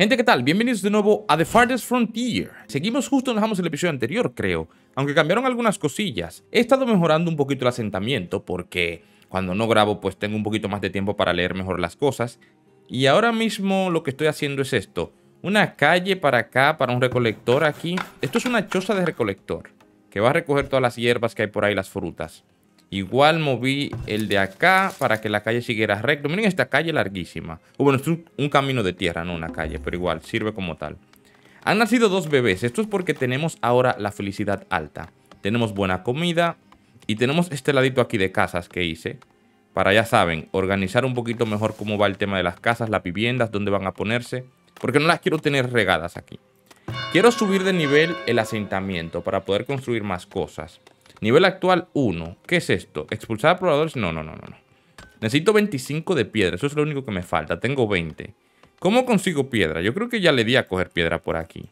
Gente, ¿qué tal? Bienvenidos de nuevo a The Farthest Frontier. Seguimos justo donde dejamos el episodio anterior, creo. Aunque cambiaron algunas cosillas. He estado mejorando un poquito el asentamiento porque cuando no grabo pues tengo un poquito más de tiempo para leer mejor las cosas. Y ahora mismo lo que estoy haciendo es esto. Una calle para acá, para un recolector aquí. Esto es una choza de recolector que va a recoger todas las hierbas que hay por ahí, las frutas. Igual moví el de acá para que la calle siguiera recto. Miren esta calle larguísima. O uh, bueno, es un, camino de tierra, no una calle, pero igual sirve como tal. Han nacido dos bebés. Esto es porque tenemos ahora la felicidad alta. Tenemos buena comida y tenemos este ladito aquí de casas que hice. Para, ya saben, organizar un poquito mejor cómo va el tema de las casas, las viviendas, dónde van a ponerse. Porque no las quiero tener regadas aquí. Quiero subir de nivel el asentamiento para poder construir más cosas. Nivel actual 1. ¿Qué es esto? Expulsar a probadores? No, no, no, no, Necesito 25 de piedra. Eso es lo único que me falta. Tengo 20. ¿Cómo consigo piedra? Yo creo que ya le di a coger piedra por aquí.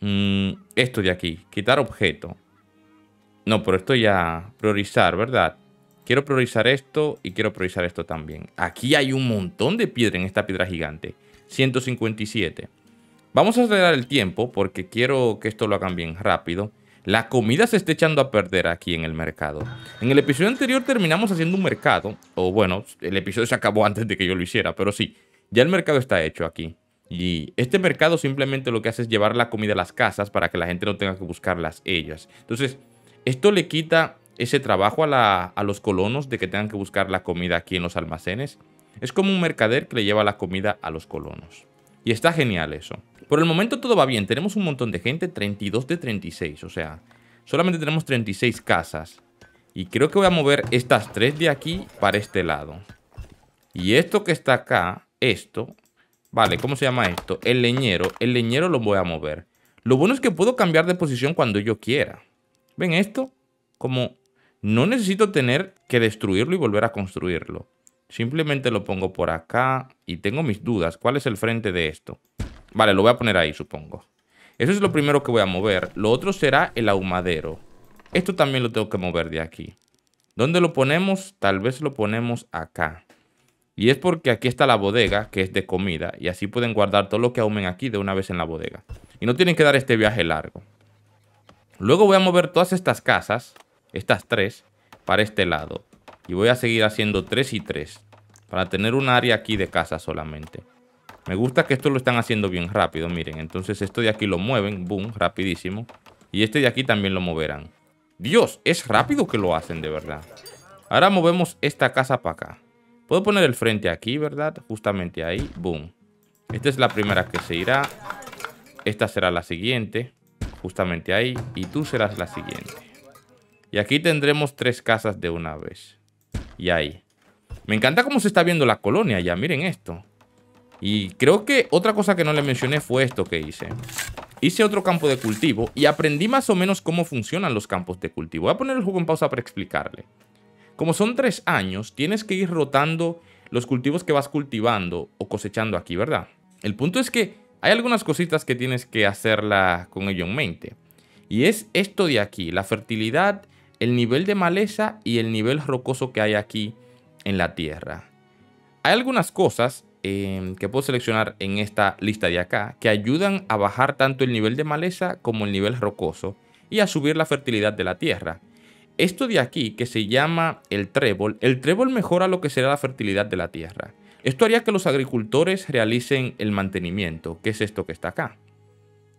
Mm, esto de aquí. Quitar objeto. No, pero esto ya... Priorizar, ¿verdad? Quiero priorizar esto y quiero priorizar esto también. Aquí hay un montón de piedra en esta piedra gigante. 157. Vamos a acelerar el tiempo porque quiero que esto lo hagan bien rápido la comida se está echando a perder aquí en el mercado. En el episodio anterior terminamos haciendo un mercado, o bueno, el episodio se acabó antes de que yo lo hiciera, pero sí, ya el mercado está hecho aquí. Y este mercado simplemente lo que hace es llevar la comida a las casas para que la gente no tenga que buscarlas ellas. Entonces, esto le quita ese trabajo a, los colonos de que tengan que buscar la comida aquí en los almacenes. Es como un mercader que le lleva la comida a los colonos. Y está genial eso. Por el momento todo va bien, tenemos un montón de gente, 32 de 36, o sea, solamente tenemos 36 casas. Y creo que voy a mover estas tres de aquí para este lado. Y esto que está acá, esto, vale, ¿cómo se llama esto? El leñero, el leñero lo voy a mover. Lo bueno es que puedo cambiar de posición cuando yo quiera. ¿Ven esto? Como no necesito tener que destruirlo y volver a construirlo. Simplemente lo pongo por acá y tengo mis dudas. ¿Cuál es el frente de esto? Vale, lo voy a poner ahí, supongo. Eso es lo primero que voy a mover. Lo otro será el ahumadero. Esto también lo tengo que mover de aquí. ¿Dónde lo ponemos? Tal vez lo ponemos acá. Y es porque aquí está la bodega, que es de comida, y así pueden guardar todo lo que ahumen aquí de una vez en la bodega. Y no tienen que dar este viaje largo. Luego voy a mover todas estas casas, estas tres, para este lado. Y voy a seguir haciendo tres y tres, para tener un área aquí de casa solamente. Me gusta que esto lo están haciendo bien rápido, miren. Entonces esto de aquí lo mueven, boom, rapidísimo. Y este de aquí también lo moverán. Dios, es rápido que lo hacen, de verdad. Ahora movemos esta casa para acá. Puedo poner el frente aquí, ¿verdad? Justamente ahí, boom. Esta es la primera que se irá. Esta será la siguiente, justamente ahí. Y tú serás la siguiente. Y aquí tendremos tres casas de una vez. Y ahí. Me encanta cómo se está viendo la colonia ya, miren esto. Y creo que otra cosa que no le mencioné fue esto que hice. Hice otro campo de cultivo y aprendí más o menos cómo funcionan los campos de cultivo. Voy a poner el juego en pausa para explicarle. Como son tres años, tienes que ir rotando los cultivos que vas cultivando o cosechando aquí, ¿verdad? El punto es que hay algunas cositas que tienes que hacerla con ello en mente. Y es esto de aquí, la fertilidad, el nivel de maleza y el nivel rocoso que hay aquí en la tierra. Hay algunas cosas Em, que puedo seleccionar en esta lista de acá que ayudan a bajar tanto el nivel de maleza como el nivel rocoso y a subir la fertilidad de la tierra. Esto de aquí, que se llama el trébol, el trébol mejora lo que será la fertilidad de la tierra. Esto haría que los agricultores realicen el mantenimiento, que es esto que está acá.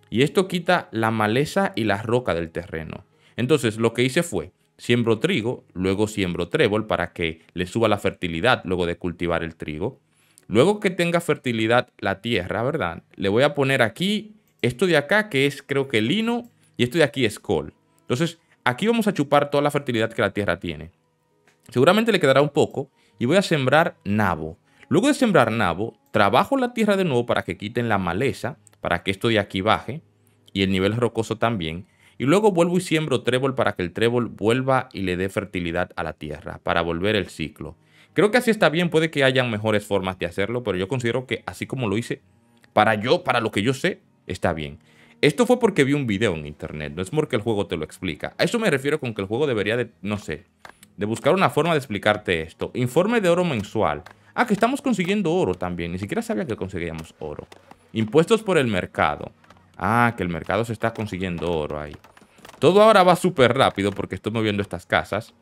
Y esto quita la maleza y la roca del terreno. Entonces lo que hice fue, siembro trigo, luego siembro trébol para que le suba la fertilidad luego de cultivar el trigo. Luego que tenga fertilidad la tierra, ¿verdad? Le voy a poner aquí esto de acá que es creo que lino y esto de aquí es col. Entonces aquí vamos a chupar toda la fertilidad que la tierra tiene. Seguramente le quedará un poco y voy a sembrar nabo. Luego de sembrar nabo, trabajo la tierra de nuevo para que quiten la maleza, para que esto de aquí baje y el nivel rocoso también. Y luego vuelvo y siembro trébol para que el trébol vuelva y le dé fertilidad a la tierra, para volver el ciclo. Creo que así está bien, puede que hayan mejores formas de hacerlo, pero yo considero que así como lo hice, para yo, para lo que yo sé, está bien. Esto fue porque vi un video en internet, no es porque el juego te lo explica. A eso me refiero con que el juego debería de, no sé, de buscar una forma de explicarte esto. Informe de oro mensual. Ah, que estamos consiguiendo oro también. Ni siquiera sabía que conseguíamos oro. Impuestos por el mercado. Ah, que el mercado se está consiguiendo oro ahí. Todo ahora va súper rápido porque estoy moviendo estas casas.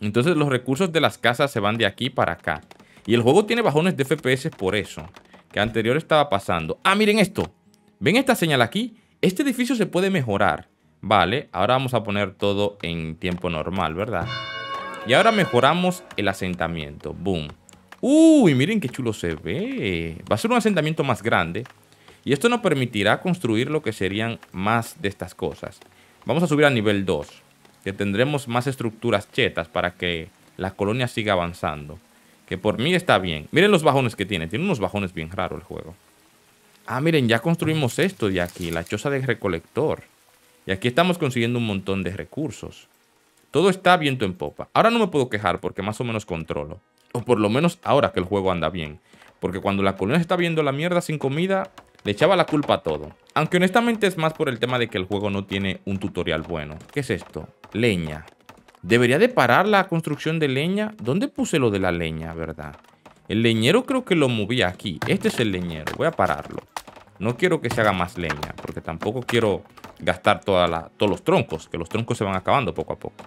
Entonces los recursos de las casas se van de aquí para acá. Y el juego tiene bajones de FPS por eso. Que anterior estaba pasando. Ah, miren esto. ¿Ven esta señal aquí? Este edificio se puede mejorar. Vale, ahora vamos a poner todo en tiempo normal, ¿verdad? Y ahora mejoramos el asentamiento. Boom. Uy, miren qué chulo se ve. Va a ser un asentamiento más grande. Y esto nos permitirá construir lo que serían más de estas cosas. Vamos a subir a nivel 2 que tendremos más estructuras chetas para que la colonia siga avanzando. Que por mí está bien. Miren los bajones que tiene. Tiene unos bajones bien raros el juego. Ah, miren, ya construimos esto de aquí, la choza de recolector. Y aquí estamos consiguiendo un montón de recursos. Todo está viento en popa. Ahora no me puedo quejar porque más o menos controlo. O por lo menos ahora que el juego anda bien. Porque cuando la colonia está viendo la mierda sin comida, le echaba la culpa a todo. Aunque honestamente es más por el tema de que el juego no tiene un tutorial bueno. ¿Qué es esto? Leña. Debería de parar la construcción de leña. ¿Dónde puse lo de la leña, verdad? El leñero creo que lo moví aquí. Este es el leñero. Voy a pararlo. No quiero que se haga más leña, porque tampoco quiero gastar todos los troncos, que los troncos se van acabando poco a poco.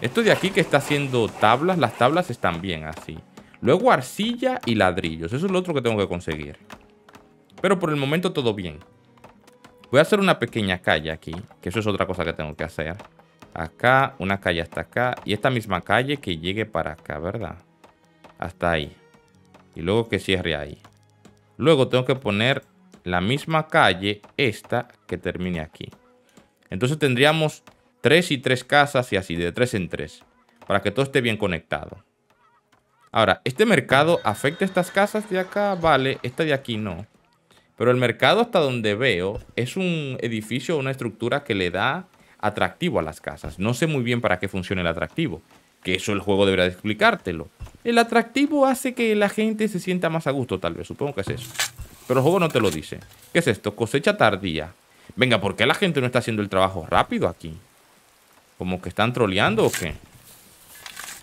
Esto de aquí que está haciendo tablas, las tablas están bien así. Luego arcilla y ladrillos, eso es lo otro que tengo que conseguir. Pero por el momento todo bien. Voy a hacer una pequeña calle aquí, que eso es otra cosa que tengo que hacer. Acá, una calle hasta acá. Y esta misma calle que llegue para acá, ¿verdad? Hasta ahí. Y luego que cierre ahí. Luego tengo que poner la misma calle, esta, que termine aquí. Entonces tendríamos tres y tres casas y así, de tres en tres. Para que todo esté bien conectado. Ahora, ¿este mercado afecta estas casas de acá? Vale, esta de aquí no. Pero el mercado, hasta donde veo, es un edificio, o una estructura que le da atractivo a las casas. No sé muy bien para qué funciona el atractivo, que eso el juego deberá explicártelo. El atractivo hace que la gente se sienta más a gusto, tal vez, supongo que es eso. Pero el juego no te lo dice. ¿Qué es esto? Cosecha tardía. Venga, ¿por qué la gente no está haciendo el trabajo rápido aquí? ¿Como que están troleando o qué?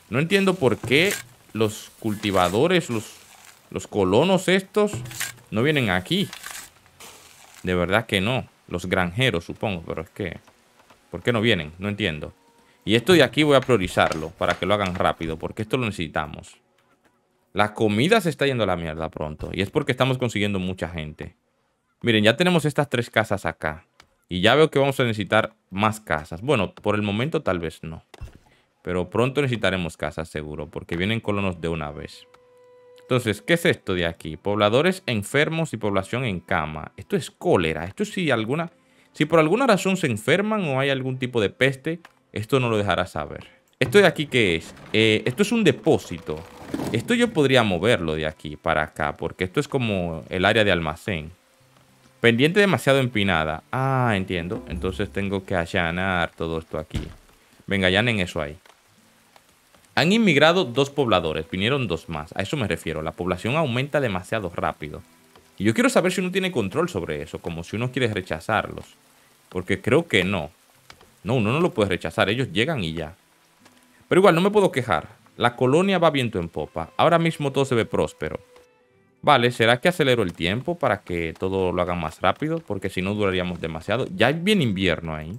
No entiendo por qué los cultivadores, los, los colonos estos, no vienen aquí. De verdad que no. Los granjeros, supongo, pero es que... ¿Por qué no vienen? No entiendo. Y esto de aquí voy a priorizarlo para que lo hagan rápido, porque esto lo necesitamos. La comida se está yendo a la mierda pronto, y es porque estamos consiguiendo mucha gente. Miren, ya tenemos estas tres casas acá. Y ya veo que vamos a necesitar más casas. Bueno, por el momento tal vez no. Pero pronto necesitaremos casas seguro, porque vienen colonos de una vez. Entonces, ¿qué es esto de aquí? Pobladores enfermos y población en cama. Esto es cólera. Esto si alguna, si por alguna razón se enferman o hay algún tipo de peste, esto no lo dejará saber. Esto de aquí qué es? Eh, esto es un depósito. Esto yo podría moverlo de aquí para acá, porque esto es como el área de almacén. Pendiente demasiado empinada. Ah, entiendo. Entonces tengo que allanar todo esto aquí. Venga, allanen eso ahí. Han inmigrado dos pobladores, vinieron dos más. A eso me refiero, la población aumenta demasiado rápido. Y yo quiero saber si uno tiene control sobre eso, como si uno quiere rechazarlos. Porque creo que no. No, uno no lo puede rechazar, ellos llegan y ya. Pero igual, no me puedo quejar. La colonia va viento en popa. Ahora mismo todo se ve próspero. Vale, ¿será que acelero el tiempo para que todo lo hagan más rápido? Porque si no duraríamos demasiado. Ya viene invierno ahí.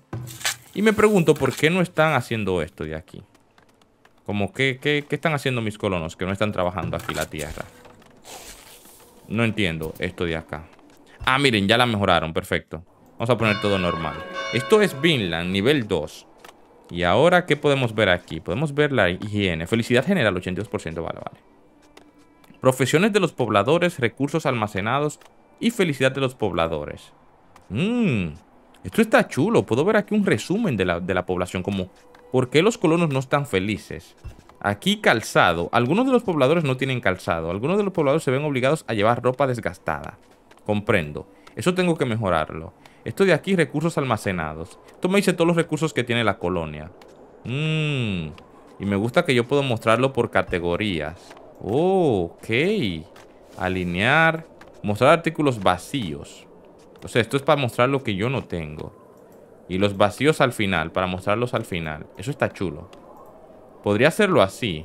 Y me pregunto por qué no están haciendo esto de aquí. Como, ¿qué, están haciendo mis colonos que no están trabajando aquí la tierra? No entiendo esto de acá. Ah, miren, ya la mejoraron, perfecto. Vamos a poner todo normal. Esto es Vinland, nivel 2. Y ahora, ¿qué podemos ver aquí? Podemos ver la higiene. Felicidad general, 82%, vale, vale. Profesiones de los pobladores, recursos almacenados y felicidad de los pobladores. Mmm, esto está chulo. Puedo ver aquí un resumen de la, de la población, como ¿Por qué los colonos no están felices? Aquí calzado. Algunos de los pobladores no tienen calzado. Algunos de los pobladores se ven obligados a llevar ropa desgastada. Comprendo. Eso tengo que mejorarlo. Esto de aquí, recursos almacenados. Esto me dice todos los recursos que tiene la colonia. Mmm. Y me gusta que yo puedo mostrarlo por categorías. Oh, ok. Alinear. Mostrar artículos vacíos. O sea, esto es para mostrar lo que yo no tengo. Y los vacíos al final, para mostrarlos al final. Eso está chulo. Podría hacerlo así.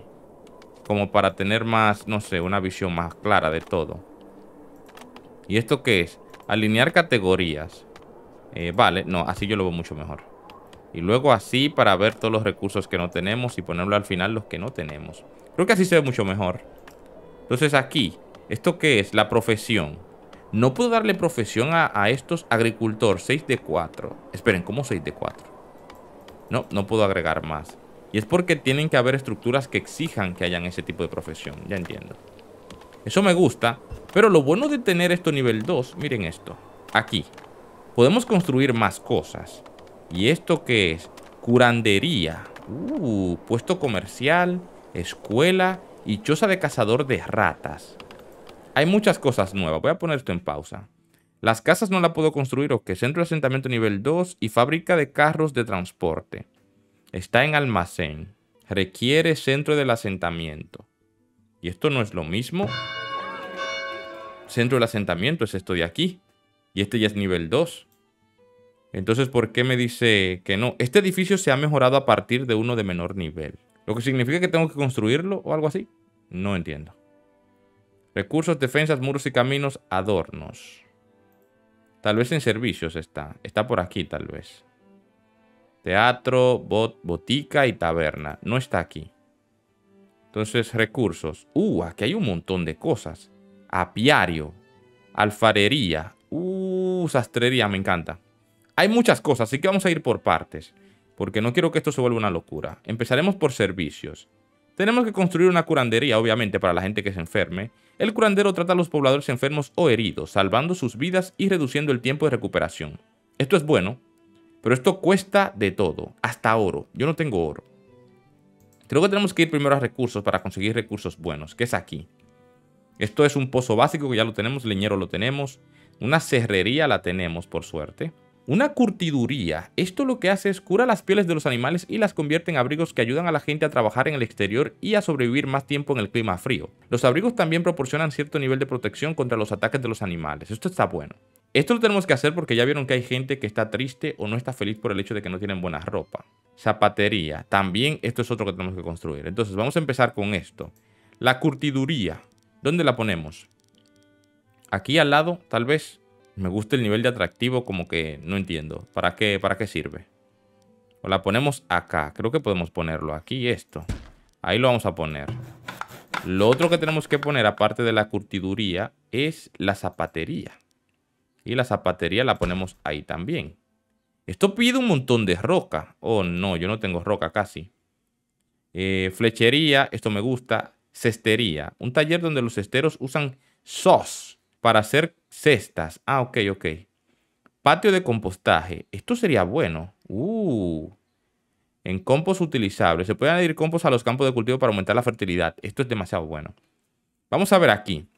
Como para tener más, no sé, una visión más clara de todo. ¿Y esto qué es? Alinear categorías. Eh, vale, no, así yo lo veo mucho mejor. Y luego así para ver todos los recursos que no tenemos y ponerlo al final los que no tenemos. Creo que así se ve mucho mejor. Entonces aquí, ¿esto qué es? La profesión no puedo darle profesión a, estos agricultores. 6 de 4. Esperen, ¿cómo 6 de 4? No, no puedo agregar más. Y es porque tienen que haber estructuras que exijan que hayan ese tipo de profesión. Ya entiendo. Eso me gusta. Pero lo bueno de tener esto nivel 2, miren esto. Aquí. Podemos construir más cosas. ¿Y esto qué es? Curandería. Uh, puesto comercial, escuela y choza de cazador de ratas. Hay muchas cosas nuevas. Voy a poner esto en pausa. Las casas no las puedo construir, ok. Centro de asentamiento nivel 2 y fábrica de carros de transporte. Está en almacén. Requiere centro del asentamiento. ¿Y esto no es lo mismo? Centro del asentamiento es esto de aquí. Y este ya es nivel 2. Entonces, ¿por qué me dice que no? Este edificio se ha mejorado a partir de uno de menor nivel. Lo que significa que tengo que construirlo o algo así. No entiendo. Recursos, defensas, muros y caminos, adornos. Tal vez en servicios está. Está por aquí, tal vez. Teatro, bot, botica y taberna. No está aquí. Entonces, recursos. Uh, aquí hay un montón de cosas. Apiario. Alfarería. Uh, sastrería, me encanta. Hay muchas cosas, así que vamos a ir por partes. Porque no quiero que esto se vuelva una locura. Empezaremos por servicios. Tenemos que construir una curandería, obviamente, para la gente que se enferme. El curandero trata a los pobladores enfermos o heridos, salvando sus vidas y reduciendo el tiempo de recuperación. Esto es bueno, pero esto cuesta de todo, hasta oro. Yo no tengo oro. Creo que tenemos que ir primero a recursos para conseguir recursos buenos, que es aquí. Esto es un pozo básico que ya lo tenemos, leñero lo tenemos, una cerrería la tenemos por suerte. Una curtiduría. Esto lo que hace es cura las pieles de los animales y las convierte en abrigos que ayudan a la gente a trabajar en el exterior y a sobrevivir más tiempo en el clima frío. Los abrigos también proporcionan cierto nivel de protección contra los ataques de los animales. Esto está bueno. Esto lo tenemos que hacer porque ya vieron que hay gente que está triste o no está feliz por el hecho de que no tienen buena ropa. Zapatería. También esto es otro que tenemos que construir. Entonces vamos a empezar con esto. La curtiduría. ¿Dónde la ponemos? Aquí al lado, tal vez me gusta el nivel de atractivo, como que no entiendo. ¿Para qué, para qué sirve? O la ponemos acá. Creo que podemos ponerlo aquí, esto. Ahí lo vamos a poner. Lo otro que tenemos que poner, aparte de la curtiduría, es la zapatería. Y la zapatería la ponemos ahí también. Esto pide un montón de roca. Oh, no, yo no tengo roca casi. Eh, flechería, esto me gusta. Cestería, un taller donde los cesteros usan SOS para hacer cestas. Ah, ok, ok. Patio de compostaje. Esto sería bueno. Uh. En compost utilizable. Se pueden añadir compost a los campos de cultivo para aumentar la fertilidad. Esto es demasiado bueno. Vamos a ver aquí.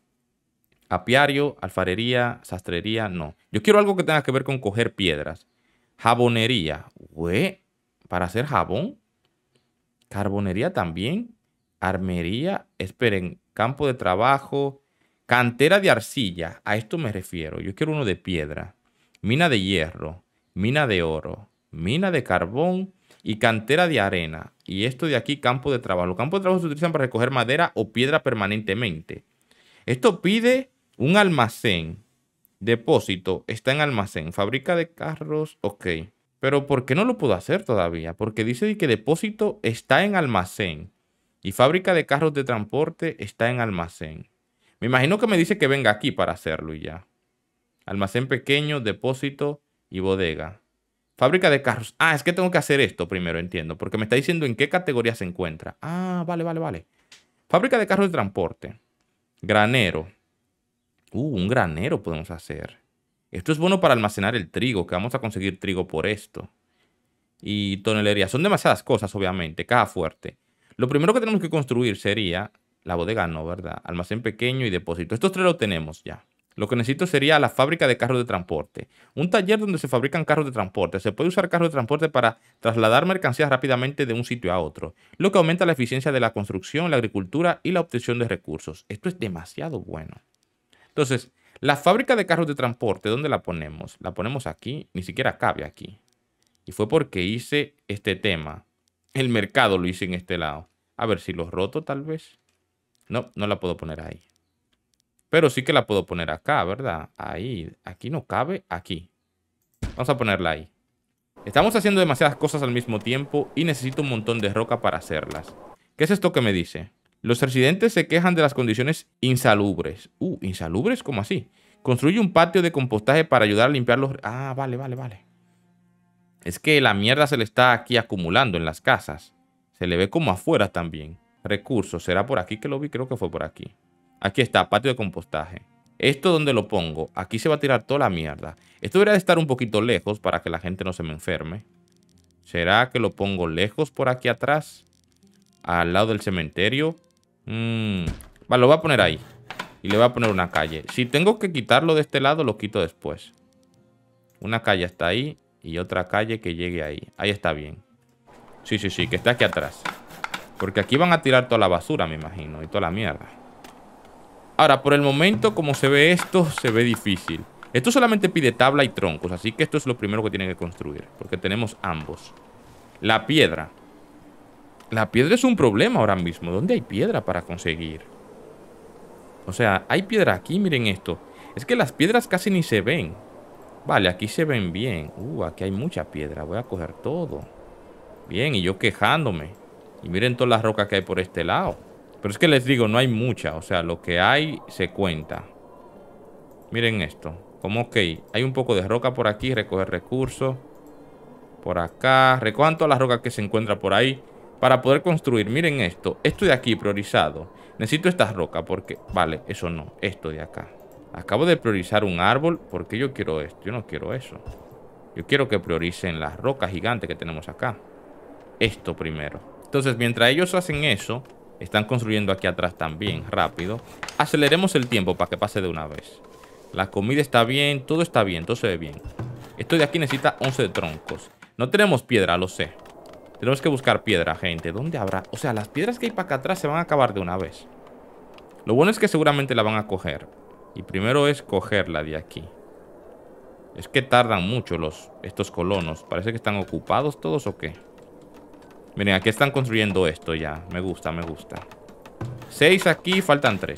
Apiario, alfarería, sastrería, no. Yo quiero algo que tenga que ver con coger piedras. Jabonería. para hacer jabón. Carbonería también. Armería. Esperen. Campo de trabajo. Cantera de arcilla, a esto me refiero. Yo quiero uno de piedra, mina de hierro, mina de oro, mina de carbón y cantera de arena. Y esto de aquí, campo de trabajo. Los campos de trabajo se utilizan para recoger madera o piedra permanentemente. Esto pide un almacén. Depósito, está en almacén. Fábrica de carros, ok. Pero ¿por qué no lo puedo hacer todavía? Porque dice que depósito está en almacén. Y fábrica de carros de transporte está en almacén. Me imagino que me dice que venga aquí para hacerlo y ya. Almacén pequeño, depósito y bodega. Fábrica de carros. Ah, es que tengo que hacer esto primero, entiendo. Porque me está diciendo en qué categoría se encuentra. Ah, vale, vale, vale. Fábrica de carros de transporte. Granero. Uh, un granero podemos hacer. Esto es bueno para almacenar el trigo, que vamos a conseguir trigo por esto. Y tonelería. Son demasiadas cosas, obviamente. Caja fuerte. Lo primero que tenemos que construir sería la bodega no, ¿verdad? Almacén pequeño y depósito. Estos tres lo tenemos ya. Lo que necesito sería la fábrica de carros de transporte. Un taller donde se fabrican carros de transporte. Se puede usar carros de transporte para trasladar mercancías rápidamente de un sitio a otro, lo que aumenta la eficiencia de la construcción, la agricultura y la obtención de recursos. Esto es demasiado bueno. Entonces, la fábrica de carros de transporte, ¿dónde la ponemos? La ponemos aquí, ni siquiera cabe aquí. Y fue porque hice este tema. El mercado lo hice en este lado. A ver si lo roto tal vez. No, no la puedo poner ahí. Pero sí que la puedo poner acá, ¿verdad? Ahí. Aquí no cabe. Aquí. Vamos a ponerla ahí. Estamos haciendo demasiadas cosas al mismo tiempo y necesito un montón de roca para hacerlas. ¿Qué es esto que me dice? Los residentes se quejan de las condiciones insalubres. Uh, ¿insalubres? ¿Cómo así? Construye un patio de compostaje para ayudar a limpiar los... Ah, vale, vale, vale. Es que la mierda se le está aquí acumulando en las casas. Se le ve como afuera también. Recursos, será por aquí que lo vi, creo que fue por aquí. Aquí está, patio de compostaje. Esto donde lo pongo, aquí se va a tirar toda la mierda. Esto debería de estar un poquito lejos para que la gente no se me enferme. ¿Será que lo pongo lejos por aquí atrás? Al lado del cementerio. Mm. Vale, lo voy a poner ahí. Y le voy a poner una calle. Si tengo que quitarlo de este lado, lo quito después. Una calle está ahí y otra calle que llegue ahí. Ahí está bien. Sí, sí, sí, que está aquí atrás. Porque aquí van a tirar toda la basura, me imagino, y toda la mierda. Ahora, por el momento, como se ve esto, se ve difícil. Esto solamente pide tabla y troncos, así que esto es lo primero que tienen que construir, porque tenemos ambos. La piedra. La piedra es un problema ahora mismo. ¿Dónde hay piedra para conseguir? O sea, hay piedra aquí, miren esto. Es que las piedras casi ni se ven. Vale, aquí se ven bien. Uh, aquí hay mucha piedra. Voy a coger todo. Bien, y yo quejándome. Y miren todas las rocas que hay por este lado. Pero es que les digo, no hay muchas O sea, lo que hay se cuenta. Miren esto. Como ok, hay un poco de roca por aquí, recoger recursos. Por acá, recojan todas las rocas que se encuentran por ahí para poder construir. Miren esto, esto de aquí priorizado. Necesito estas rocas porque, vale, eso no, esto de acá. Acabo de priorizar un árbol porque yo quiero esto, yo no quiero eso. Yo quiero que prioricen las rocas gigantes que tenemos acá. Esto primero. Entonces, mientras ellos hacen eso, están construyendo aquí atrás también, rápido. Aceleremos el tiempo para que pase de una vez. La comida está bien, todo está bien, todo se ve bien. Esto de aquí necesita 11 troncos. No tenemos piedra, lo sé. Tenemos que buscar piedra, gente. ¿Dónde habrá? O sea, las piedras que hay para acá atrás se van a acabar de una vez. Lo bueno es que seguramente la van a coger. Y primero es cogerla de aquí. Es que tardan mucho los, estos colonos. Parece que están ocupados todos o qué. Miren, aquí están construyendo esto ya. Me gusta, me gusta. Seis aquí, faltan tres.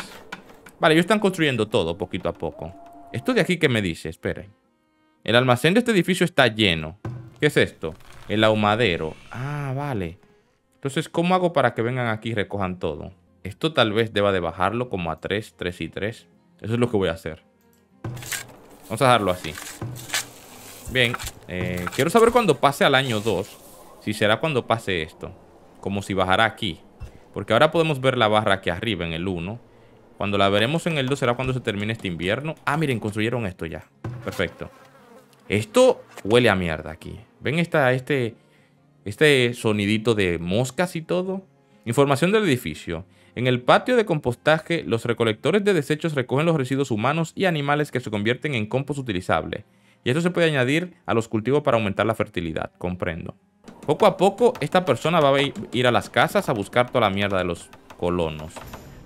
Vale, ellos están construyendo todo poquito a poco. Esto de aquí, ¿qué me dice? Esperen. El almacén de este edificio está lleno. ¿Qué es esto? El ahumadero. Ah, vale. Entonces, ¿cómo hago para que vengan aquí y recojan todo? Esto tal vez deba de bajarlo como a tres, 3 y 3. Eso es lo que voy a hacer. Vamos a dejarlo así. Bien. Eh, quiero saber cuando pase al año 2 si será cuando pase esto, como si bajara aquí, porque ahora podemos ver la barra aquí arriba en el 1. Cuando la veremos en el 2 será cuando se termine este invierno. Ah, miren, construyeron esto ya. Perfecto. Esto huele a mierda aquí. ¿Ven esta, este, este sonidito de moscas y todo? Información del edificio. En el patio de compostaje, los recolectores de desechos recogen los residuos humanos y animales que se convierten en compost utilizable. Y esto se puede añadir a los cultivos para aumentar la fertilidad. Comprendo. Poco a poco esta persona va a ir a las casas a buscar toda la mierda de los colonos.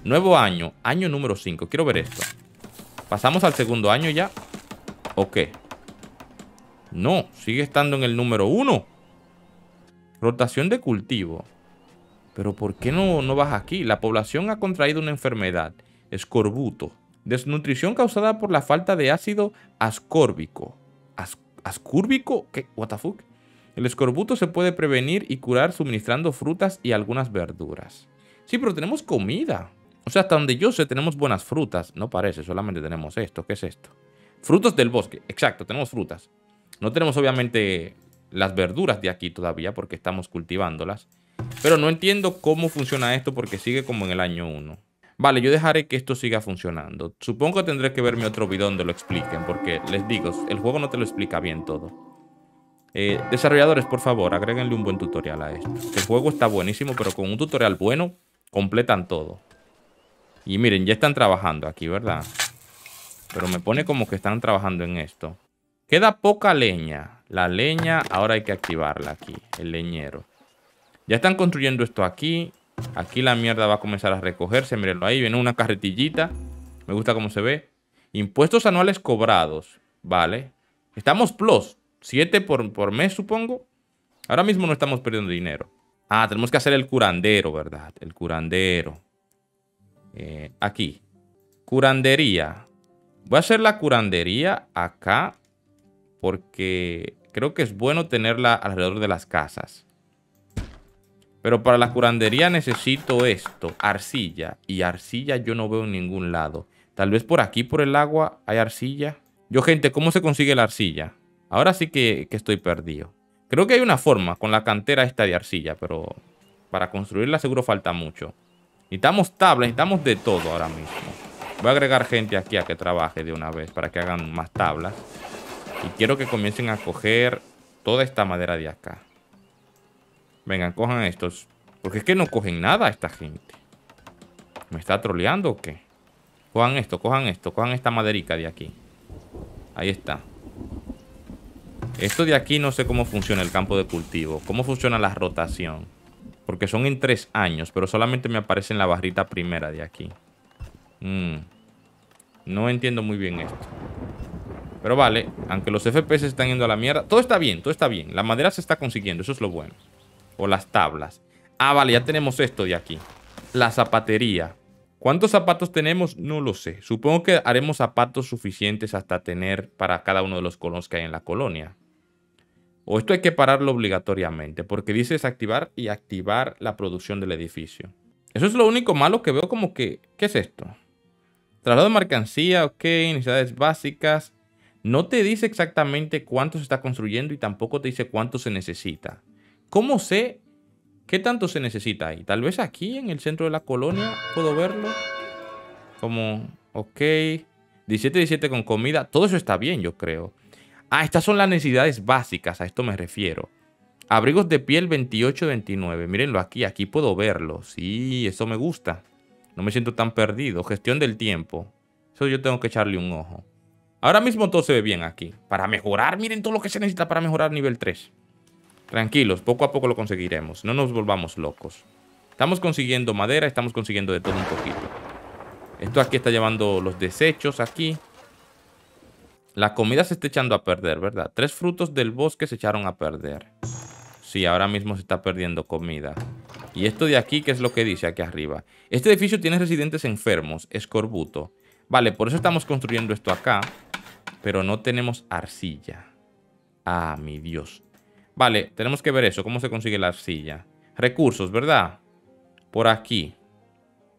Nuevo año, año número 5. Quiero ver esto. ¿Pasamos al segundo año ya? ¿O qué? No, sigue estando en el número 1. Rotación de cultivo. Pero ¿por qué no, no vas aquí? La población ha contraído una enfermedad, escorbuto. Desnutrición causada por la falta de ácido ascórbico. ¿Ascórbico? ¿Qué? ¿What the fuck? El escorbuto se puede prevenir y curar suministrando frutas y algunas verduras. Sí, pero tenemos comida. O sea, hasta donde yo sé, tenemos buenas frutas. No parece, solamente tenemos esto. ¿Qué es esto? Frutos del bosque. Exacto, tenemos frutas. No tenemos obviamente las verduras de aquí todavía porque estamos cultivándolas. Pero no entiendo cómo funciona esto porque sigue como en el año 1. Vale, yo dejaré que esto siga funcionando. Supongo que tendré que verme otro video donde lo expliquen porque les digo, el juego no te lo explica bien todo. Eh, desarrolladores, por favor, agréguenle un buen tutorial a esto. El este juego está buenísimo, pero con un tutorial bueno completan todo. Y miren, ya están trabajando aquí, ¿verdad? Pero me pone como que están trabajando en esto. Queda poca leña. La leña ahora hay que activarla aquí, el leñero. Ya están construyendo esto aquí. Aquí la mierda va a comenzar a recogerse. Mirenlo ahí, viene una carretillita. Me gusta cómo se ve. Impuestos anuales cobrados. Vale. Estamos plus. 7 por, por mes, supongo. Ahora mismo no estamos perdiendo dinero. Ah, tenemos que hacer el curandero, ¿verdad? El curandero. Eh, aquí. Curandería. Voy a hacer la curandería acá porque creo que es bueno tenerla alrededor de las casas. Pero para la curandería necesito esto, arcilla. Y arcilla yo no veo en ningún lado. Tal vez por aquí, por el agua, hay arcilla. Yo, gente, ¿cómo se consigue la arcilla? Ahora sí que, estoy perdido. Creo que hay una forma con la cantera esta de arcilla, pero para construirla seguro falta mucho. Necesitamos tablas, necesitamos de todo ahora mismo. Voy a agregar gente aquí a que trabaje de una vez para que hagan más tablas. Y quiero que comiencen a coger toda esta madera de acá. Vengan, cojan estos. Porque es que no cogen nada esta gente. ¿Me está troleando o qué? Cojan esto, cojan esto, cojan esta maderica de aquí. Ahí está. Esto de aquí no sé cómo funciona el campo de cultivo, cómo funciona la rotación. Porque son en tres años, pero solamente me aparece en la barrita primera de aquí. Mm. No entiendo muy bien esto. Pero vale, aunque los FPS están yendo a la mierda. Todo está bien, todo está bien. La madera se está consiguiendo, eso es lo bueno. O las tablas. Ah, vale, ya tenemos esto de aquí. La zapatería. ¿Cuántos zapatos tenemos? No lo sé. Supongo que haremos zapatos suficientes hasta tener para cada uno de los colonos que hay en la colonia. O esto hay que pararlo obligatoriamente, porque dice desactivar y activar la producción del edificio. Eso es lo único malo que veo como que, ¿qué es esto? Traslado de mercancía, ok, necesidades básicas. No te dice exactamente cuánto se está construyendo y tampoco te dice cuánto se necesita. ¿Cómo sé qué tanto se necesita ahí? Tal vez aquí en el centro de la colonia puedo verlo. Como, ok, 17, 17 con comida. Todo eso está bien, yo creo. Ah, estas son las necesidades básicas, a esto me refiero. Abrigos de piel 28-29, mírenlo aquí, aquí puedo verlo. Sí, eso me gusta. No me siento tan perdido. Gestión del tiempo. Eso yo tengo que echarle un ojo. Ahora mismo todo se ve bien aquí. Para mejorar, miren todo lo que se necesita para mejorar nivel 3. Tranquilos, poco a poco lo conseguiremos. No nos volvamos locos. Estamos consiguiendo madera, estamos consiguiendo de todo un poquito. Esto aquí está llevando los desechos aquí. La comida se está echando a perder, ¿verdad? Tres frutos del bosque se echaron a perder. Sí, ahora mismo se está perdiendo comida. Y esto de aquí, ¿qué es lo que dice aquí arriba? Este edificio tiene residentes enfermos, escorbuto. Vale, por eso estamos construyendo esto acá. Pero no tenemos arcilla. Ah, mi Dios. Vale, tenemos que ver eso. ¿Cómo se consigue la arcilla? Recursos, ¿verdad? Por aquí.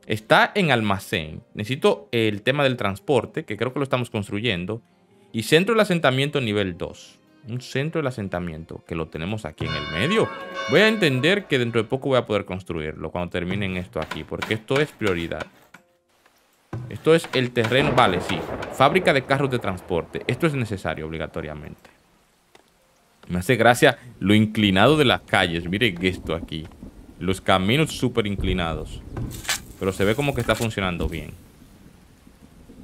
Está en almacén. Necesito el tema del transporte, que creo que lo estamos construyendo. Y centro del asentamiento nivel 2. Un centro del asentamiento que lo tenemos aquí en el medio. Voy a entender que dentro de poco voy a poder construirlo cuando terminen esto aquí. Porque esto es prioridad. Esto es el terreno, vale, sí. Fábrica de carros de transporte. Esto es necesario obligatoriamente. Me hace gracia lo inclinado de las calles. Miren esto aquí. Los caminos súper inclinados. Pero se ve como que está funcionando bien.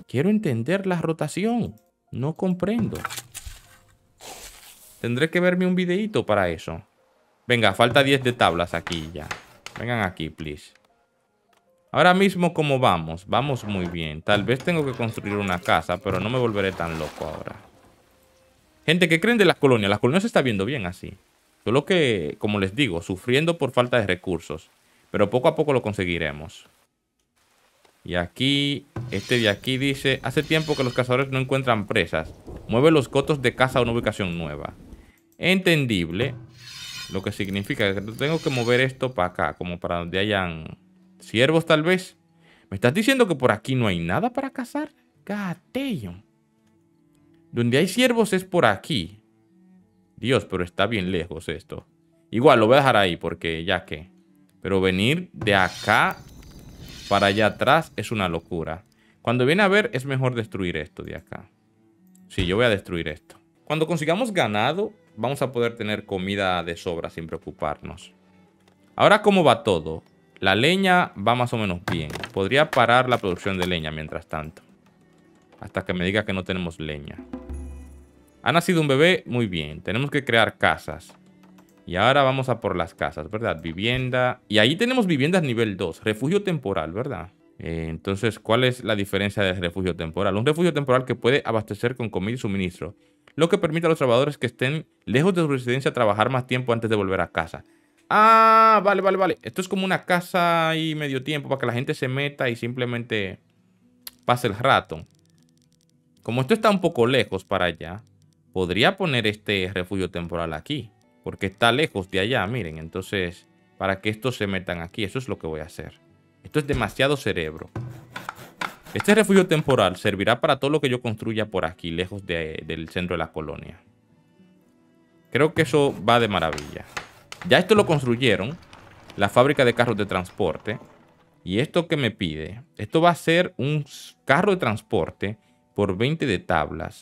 Quiero entender la rotación. No comprendo. Tendré que verme un videíto para eso. Venga, falta 10 de tablas aquí ya. Vengan aquí, please. Ahora mismo, ¿cómo vamos? Vamos muy bien. Tal vez tengo que construir una casa, pero no me volveré tan loco ahora. Gente, ¿qué creen de las colonias? Las colonias se está viendo bien así. Solo que, como les digo, sufriendo por falta de recursos. Pero poco a poco lo conseguiremos. Y aquí, este de aquí dice, hace tiempo que los cazadores no encuentran presas. Mueve los cotos de caza a una ubicación nueva. Entendible, lo que significa que tengo que mover esto para acá, como para donde hayan ciervos tal vez. ¿Me estás diciendo que por aquí no hay nada para cazar? Gatillo Donde hay ciervos es por aquí. Dios, pero está bien lejos esto. Igual lo voy a dejar ahí porque ya que. Pero venir de acá para allá atrás es una locura. Cuando viene a ver, es mejor destruir esto de acá. Sí, yo voy a destruir esto. Cuando consigamos ganado, vamos a poder tener comida de sobra sin preocuparnos. Ahora, ¿cómo va todo? La leña va más o menos bien. Podría parar la producción de leña mientras tanto. Hasta que me diga que no tenemos leña. Ha nacido un bebé, muy bien. Tenemos que crear casas. Y ahora vamos a por las casas, ¿verdad? Vivienda. Y ahí tenemos viviendas nivel 2, refugio temporal, ¿verdad? Eh, entonces, ¿cuál es la diferencia del refugio temporal? Un refugio temporal que puede abastecer con comida y suministro, lo que permite a los trabajadores que estén lejos de su residencia trabajar más tiempo antes de volver a casa. Ah, vale, vale, vale. Esto es como una casa y medio tiempo para que la gente se meta y simplemente pase el rato. Como esto está un poco lejos para allá, podría poner este refugio temporal aquí porque está lejos de allá, miren. Entonces, para que estos se metan aquí, eso es lo que voy a hacer. Esto es demasiado cerebro. Este refugio temporal servirá para todo lo que yo construya por aquí, lejos del centro de la colonia. Creo que eso va de maravilla. Ya esto lo construyeron, la fábrica de carros de transporte. Y esto que me pide, esto va a ser un carro de transporte por 20 de tablas.